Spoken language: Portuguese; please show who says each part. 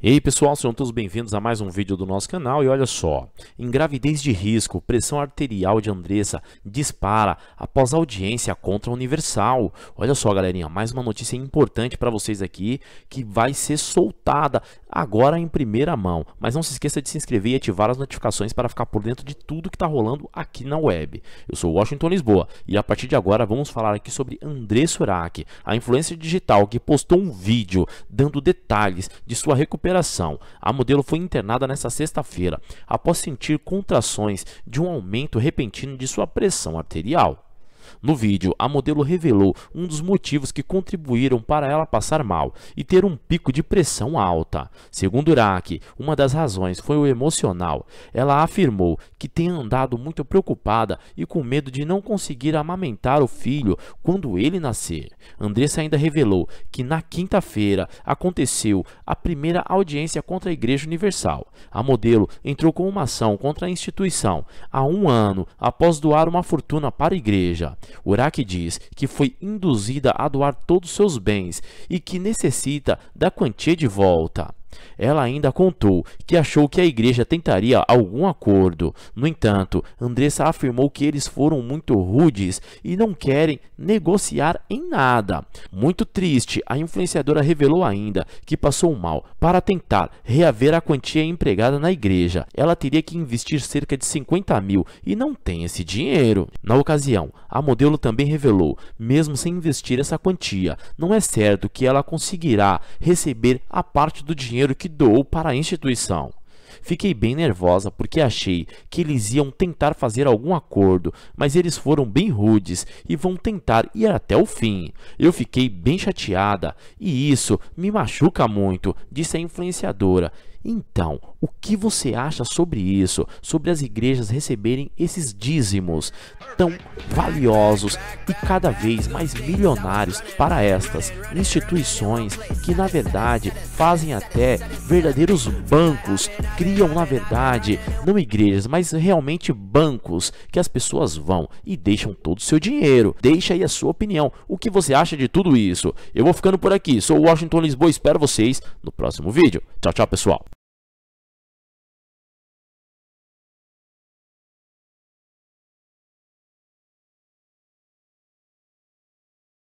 Speaker 1: Ei pessoal, sejam todos bem-vindos a mais um vídeo do nosso canal e olha só, em gravidez de risco, pressão arterial de Andressa dispara após audiência contra a Universal. Olha só galerinha, mais uma notícia importante para vocês aqui que vai ser soltada agora em primeira mão, mas não se esqueça de se inscrever e ativar as notificações para ficar por dentro de tudo que está rolando aqui na web. Eu sou Washington Lisboa e a partir de agora vamos falar aqui sobre Andressa Urach, a influência digital que postou um vídeo dando detalhes de sua recuperação recuperação. A modelo foi internada nesta sexta-feira após sentir contrações de um aumento repentino de sua pressão arterial. No vídeo, a modelo revelou um dos motivos que contribuíram para ela passar mal e ter um pico de pressão alta. Segundo Uraki, uma das razões foi o emocional. Ela afirmou que tem andado muito preocupada e com medo de não conseguir amamentar o filho quando ele nascer. Andressa ainda revelou que na quinta-feira aconteceu a primeira audiência contra a Igreja Universal. A modelo entrou com uma ação contra a instituição há um ano após doar uma fortuna para a igreja. Uraki diz que foi induzida a doar todos seus bens e que necessita da quantia de volta. Ela ainda contou que achou que a igreja tentaria algum acordo. No entanto, Andressa afirmou que eles foram muito rudes e não querem negociar em nada. Muito triste, a influenciadora revelou ainda que passou mal para tentar reaver a quantia empregada na igreja. Ela teria que investir cerca de 50 mil e não tem esse dinheiro. Na ocasião, a modelo também revelou, mesmo sem investir essa quantia, não é certo que ela conseguirá receber a parte do dinheiro dinheiro que doou para a instituição. Fiquei bem nervosa porque achei que eles iam tentar fazer algum acordo, mas eles foram bem rudes e vão tentar ir até o fim. Eu fiquei bem chateada e isso me machuca muito, disse a influenciadora. Então, o que você acha sobre isso? Sobre as igrejas receberem esses dízimos tão valiosos e cada vez mais milionários para estas instituições que, na verdade, fazem até verdadeiros bancos criam, na verdade, não igrejas, mas realmente bancos que as pessoas vão e deixam todo o seu dinheiro. Deixa aí a sua opinião. O que você acha de tudo isso? Eu vou ficando por aqui. Sou o Washington Lisboa. Espero vocês no próximo vídeo. Tchau, tchau, pessoal.